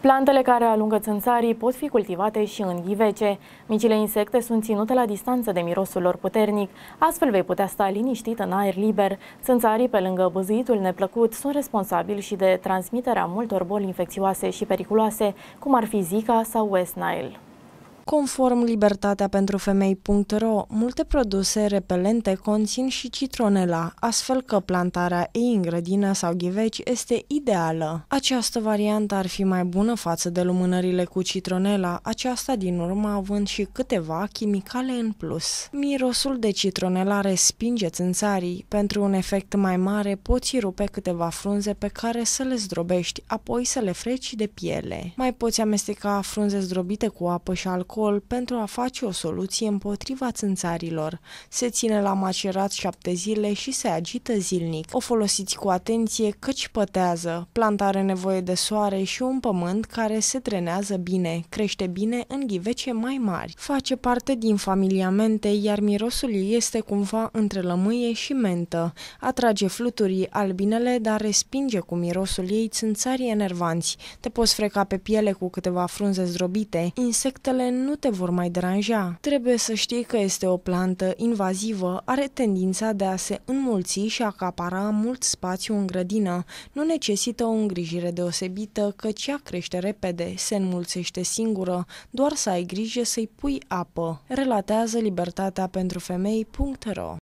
Plantele care alungă țânțarii pot fi cultivate și în ghivece. Micile insecte sunt ținute la distanță de mirosul lor puternic, astfel vei putea sta liniștit în aer liber. Țânțarii, pe lângă băzuitul neplăcut, sunt responsabili și de transmiterea multor boli infecțioase și periculoase, cum ar fi Zika sau West Nile. Conform libertatea pentru femei.ro, multe produse repelente conțin și citronela, astfel că plantarea ei în grădină sau ghiveci este ideală. Această variantă ar fi mai bună față de lumânările cu citronela, aceasta din urmă având și câteva chimicale în plus. Mirosul de citronela respinge țânțarii. Pentru un efect mai mare, poți rupe câteva frunze pe care să le zdrobești, apoi să le freci de piele. Mai poți amesteca frunze zdrobite cu apă și alcool alcool pentru a face o soluție împotriva țânțarilor. Se ține la macerat șapte zile și se agită zilnic. O folosiți cu atenție căci pătează. Planta are nevoie de soare și un pământ care se drenează bine, crește bine în ghivece mai mari. Face parte din familia mentei, iar mirosul ei este cumva între lămâie și mentă. Atrage fluturii albinele, dar respinge cu mirosul ei țânțarii enervanți. Te poți freca pe piele cu câteva frunze zdrobite. Insectele nu nu te vor mai deranja. Trebuie să știi că este o plantă invazivă, are tendința de a se înmulți și acapara mult spațiu în grădină. Nu necesită o îngrijire deosebită, căci ea crește repede, se înmulțește singură, doar să ai grijă să-i pui apă. Relatează libertatea pentru femei.ro